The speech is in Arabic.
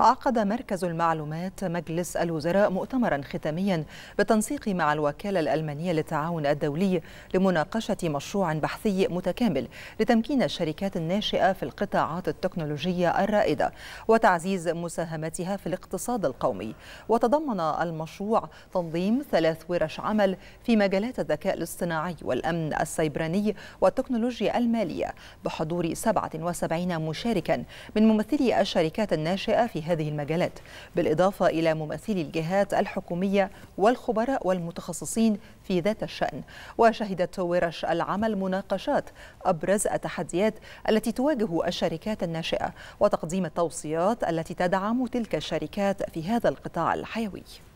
عقد مركز المعلومات مجلس الوزراء مؤتمرا ختاميا بالتنسيق مع الوكالة الألمانية للتعاون الدولي لمناقشة مشروع بحثي متكامل لتمكين الشركات الناشئة في القطاعات التكنولوجية الرائدة وتعزيز مساهمتها في الاقتصاد القومي وتضمن المشروع تنظيم ثلاث ورش عمل في مجالات الذكاء الاصطناعي والأمن السيبراني والتكنولوجيا المالية بحضور 77 مشاركا من ممثلي الشركات الناشئة في هذه المجالات بالإضافة إلى ممثلي الجهات الحكومية والخبراء والمتخصصين في ذات الشأن وشهدت ورش العمل مناقشات أبرز التحديات التي تواجه الشركات الناشئة وتقديم التوصيات التي تدعم تلك الشركات في هذا القطاع الحيوي